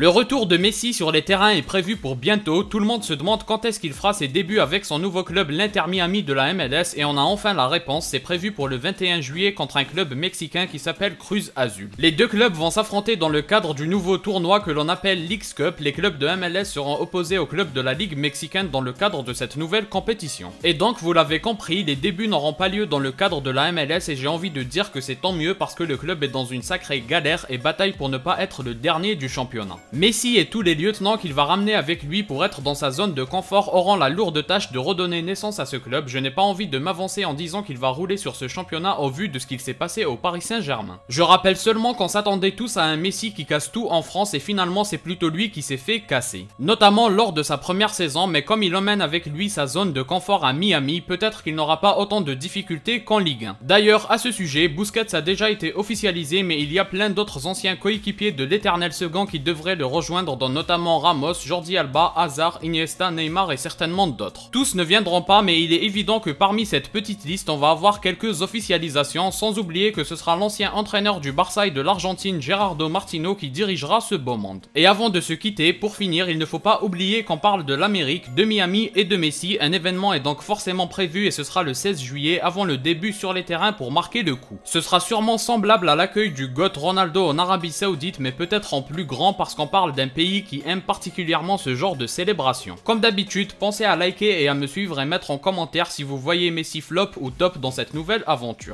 Le retour de Messi sur les terrains est prévu pour bientôt, tout le monde se demande quand est-ce qu'il fera ses débuts avec son nouveau club l'Inter Miami de la MLS et on a enfin la réponse, c'est prévu pour le 21 juillet contre un club mexicain qui s'appelle Cruz Azul. Les deux clubs vont s'affronter dans le cadre du nouveau tournoi que l'on appelle League's Cup, les clubs de MLS seront opposés aux clubs de la Ligue mexicaine dans le cadre de cette nouvelle compétition. Et donc vous l'avez compris, les débuts n'auront pas lieu dans le cadre de la MLS et j'ai envie de dire que c'est tant mieux parce que le club est dans une sacrée galère et bataille pour ne pas être le dernier du championnat. Messi et tous les lieutenants qu'il va ramener avec lui pour être dans sa zone de confort auront la lourde tâche de redonner naissance à ce club. Je n'ai pas envie de m'avancer en disant qu'il va rouler sur ce championnat au vu de ce qu'il s'est passé au Paris Saint-Germain. Je rappelle seulement qu'on s'attendait tous à un Messi qui casse tout en France et finalement c'est plutôt lui qui s'est fait casser. Notamment lors de sa première saison, mais comme il emmène avec lui sa zone de confort à Miami, peut-être qu'il n'aura pas autant de difficultés qu'en Ligue 1. D'ailleurs, à ce sujet, Busquets a déjà été officialisé, mais il y a plein d'autres anciens coéquipiers de l'éternel second qui devraient rejoindre dont notamment Ramos, Jordi Alba, Hazard, Iniesta, Neymar et certainement d'autres. Tous ne viendront pas mais il est évident que parmi cette petite liste on va avoir quelques officialisations sans oublier que ce sera l'ancien entraîneur du Barça et de l'Argentine Gerardo Martino qui dirigera ce beau monde. Et avant de se quitter, pour finir, il ne faut pas oublier qu'on parle de l'Amérique, de Miami et de Messi, un événement est donc forcément prévu et ce sera le 16 juillet avant le début sur les terrains pour marquer le coup. Ce sera sûrement semblable à l'accueil du Got Ronaldo en Arabie Saoudite mais peut-être en plus grand parce qu'on parle d'un pays qui aime particulièrement ce genre de célébration. Comme d'habitude, pensez à liker et à me suivre et mettre en commentaire si vous voyez Messi flop ou top dans cette nouvelle aventure.